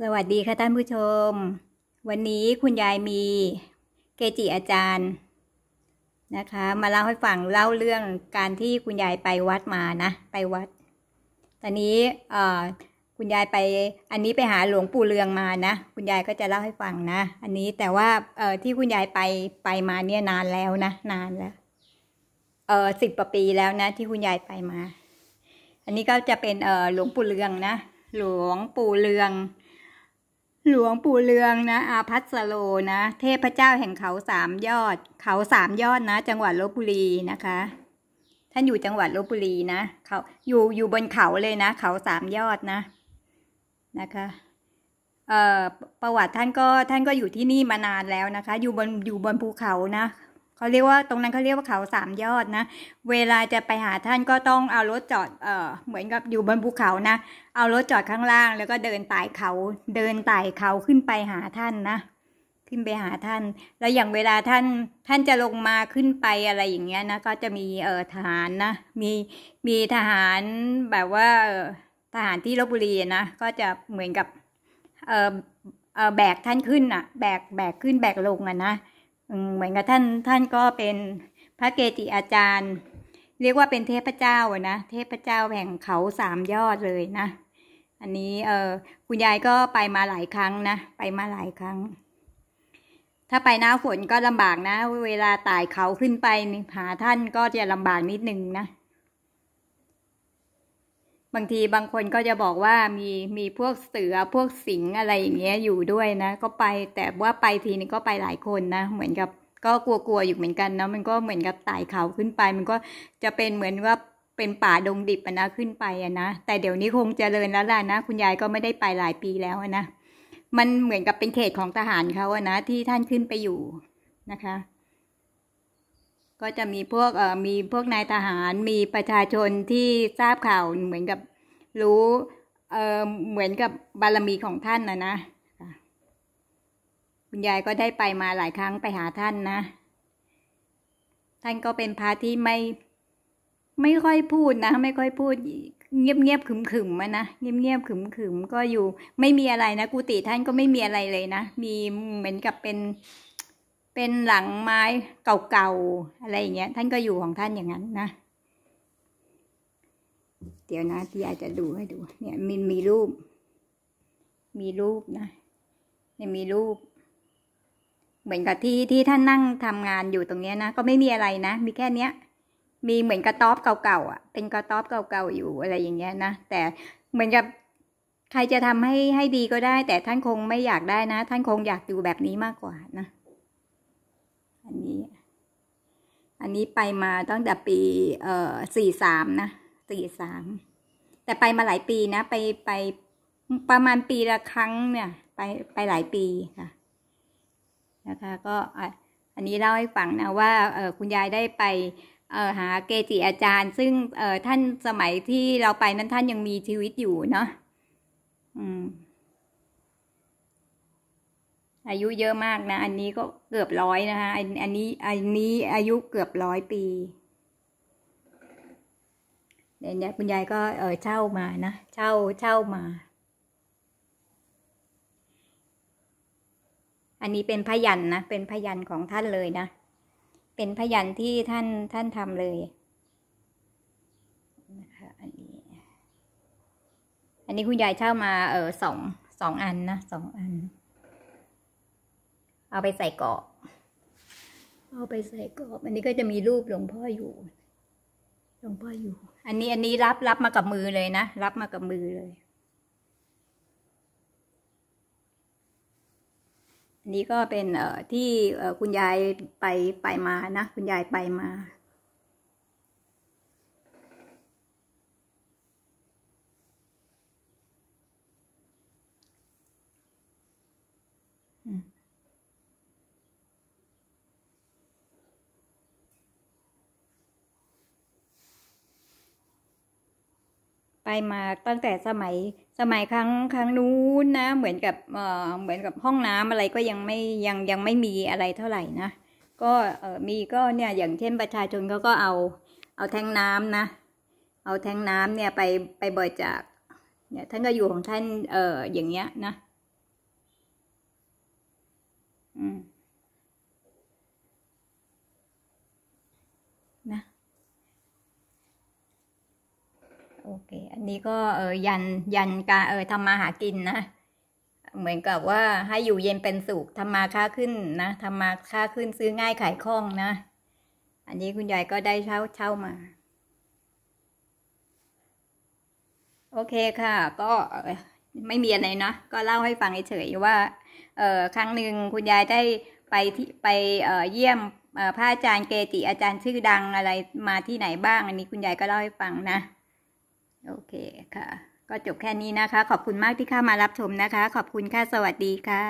สวัสดีค่ะท่านผู้ชม วันนี้คุณยายมีเกจิอาจารย์นะคะ มาเล่าให้ฟังเล่าเรื่องการที่คุณยายไปวัดมานะ ไปวัด ตอนนี้เอ่อคุณยายไป อันนี้ไปหาหลวงปู่เรืองมานะ คุณยายก็จะเล่าให้ฟังนะ อันนี้แต่ว่าเอ่อที่คุณยายไปไปมาเนี่ยนานแล้วนะนานแล้ว เอ่อสิบกว่าปีแล้วนะ ที่คุณยายไปมา อันนี้ก็จะเป็นเอ่อหลวงปู่เรืองนะหลวงปู่เรืองหลวงปู่เลืองนะอาพัสโลนะเทพเจ้าแห่งเขาสามยอด เขาสามยอดนะจังหวัดลบบุรีนะคะ ท่านอยู่จังหวัดลบบุรีนะ เขาอยู่อยู่บนเขาเลยนะ เขาสามยอดนะนะคะเอ่อประวัติท่านก็ท่านก็อยู่ที่นี่มานานแล้วนะคะ อยู่บนอยู่บนภูเขานะเขาเรียกว่าตรงนั้นเขาเรียกว่าเขาสามยอดนะเวลาจะไปหาท่านก็ต้องเอารถจอดเออเหมือนกับอยู่บนภูเขานะเอารถจอดข้างล่าง แล้วก็เดินไต่เขา เดินไต่เขาขึ้นไปหาท่านนะขึ้นไปหาท่าน แล้วอย่างเวลาท่านท่านจะลงมาขึ้นไปอะไรอย่างเงี้ยนะก็จะมีเออทหารนะ มีมีทหารแบบว่าทหารที่ลบบุรีนะ ก็จะเหมือนกับเออเออแบกท่านขึ้นอะแบกแบกขึ้นแบกลงอ่ะนะเหมือนกับท่านท่านก็เป็นพระเกจิอาจารย์ เรียกว่าเป็นเทพเจ้าอะนะเทพเจ้าแห่งเขาสามยอดเลยนะ อันนี้ เออคุณยายก็ไปมาหลายครั้งนะไปมาหลายครั้ง ถ้าไปหน้าฝนก็ลำบากนะ เวลาตายเขาขึ้นไปหาท่านก็จะลำบากนิดนึงนะบางทีบางคนก็จะบอกว่ามีมีพวกเสือพวกสิงอะไรอย่างเงี้ยอยู่ด้วยนะ ก็ไปแต่ว่าไปทีนี้ก็ไปหลายคนนะ เหมือนกับก็กลัว ๆ อยู่เหมือนกันนะมันก็เหมือนกับไต่เขาขึ้นไป มันก็จะเป็นเหมือนว่าเป็นป่าดงดิบนะขึ้นไปอะนะแต่เดี๋ยวนี้คงจเจริญแล้วล่ะนะ คุณยายก็ไม่ได้ไปหลายปีแล้วนะ มันเหมือนกับเป็นเขตของทหารเขาอะนะที่ท่านขึ้นไปอยู่นะคะก็จะมีพวกเอ่อมีพวกนายทหารมีประชาชนที่ทราบข่าวเหมือนกับรู้ เอ่อเหมือนกับบารมีของท่านนะนะคุณยายก็ได้ไปมาหลายครั้งไปหาท่านนะท่านก็เป็นพระที่ไม่ไม่ค่อยพูดนะไม่ค่อยพูด เงียบเงียบขึมขึมมานะเงียบเงียบขึมขึมก็อยู่ ไม่มีอะไรนะกุฏิท่านก็ไม่มีอะไรเลยนะ มีเหมือนกับเป็นเป็นหลังไม้เก่าๆอะไรอย่างเงี้ย ท่านก็อยู่ของท่านอย่างนั้นนะ เดี๋ยวนะที่อาจจะดูให้ดู เนี่ยมินมีรูป มีรูปนะเนี่ยมีรูป เหมือนกับที่ที่ท่านนั่งทำงานอยู่ตรงเนี้ยนะ ก็ไม่มีอะไรนะมีแค่เนี้ย มีเหมือนกระต๊อบเก่าๆอ่ะ เป็นกระต๊อบเก่าๆอยู่อะไรอย่างเงี้ยนะแต่เหมือนกับใครจะทำให้ให้ดีก็ได้ แต่ท่านคงไม่อยากได้นะท่านคงอยากอยู่แบบนี้มากกว่านะอันนี้อันนี้ไปมาตั้งแต่ปี เอ่อสี่สามนะสี่สาม แต่ไปมาหลายปีนะไปไปประมาณปีละครั้งเนี่ย ไปไปหลายปีค่ะ นะคะ ก็อันนี้เล่าให้ฟังนะว่าคุณยายได้ไปหาเกจิอาจารย์ซึ่งท่านสมัยที่เราไปนั้นท่านยังมีชีวิตอยู่เนาะอืมอายุเยอะมากนะ อันนี้ก็เกือบร้อยนะคะอันอันนี้อันนี้ อายุเกือบร้อยปี เนี่ยคุณยายก็เออเช่ามานะ เช่า เช่ามา อันนี้เป็นพยันนะ เป็นพยันของท่านเลยนะ เป็นพยันที่ท่านท่านทำเลย นะคะ อันนี้ อันนี้คุณยายเช่ามาเออสองสองอันนะสองอันเอาไปใส่กรอบเอาไปใส่กรอบอันนี้ก็จะมีรูปหลวงพ่ออยู่ หลวงพ่ออยู่ อันนี้ อันนี้รับรับมากับมือเลยนะ รับมากับมือเลย อันนี้ก็เป็น เอ่อ ที่ เอ่อ คุณยายไป ไปมานะ คุณยายไปมาไปมาตั้งแต่สมัยสมัยครั้งครั้งนู้นนะ เหมือนกับเอ่อเหมือนกับห้องน้ำอะไรก็ยังไม่ยังยังไม่มีอะไรเท่าไหร่นะ ก็เอ่อมีก็เนี่ย อย่างเช่นประชาชนเขาก็เอา เอาแทงน้ำนะ เอาแทงน้ำเนี่ยไปไปบอยจาก เนี่ย ท่านก็อยู่ของท่านเอ่ออย่างเงี้ย นะ อืมนะคอันนี้ก็เออยันยันการเออทำมาหากินนะเหมือนกับว่าให้อยู่เย็นเป็นสุขทำมาค้าขึ้นนะทำมาค้าขึ้นซื้อง่ายขายคล่องนะ อันนี้คุณยายก็ได้เช่าเช่ามา โอเคค่ะ ก็ ไม่มีอะไรนะก็เล่าให้ฟังเฉยๆว่าเออครั้งหนึ่งคุณยายได้ไปที่ไปเเยี่ยมพระอาจารย์เกติอาจารย์ชื่อดังอะไรมาที่ไหนบ้าง อันนี้คุณยายก็เล่าให้ฟังนะโอเคค่ะ ก็จบแค่นี้นะคะ ขอบคุณมากที่เข้ามารับชมนะคะ ขอบคุณค่ะ สวัสดีค่ะ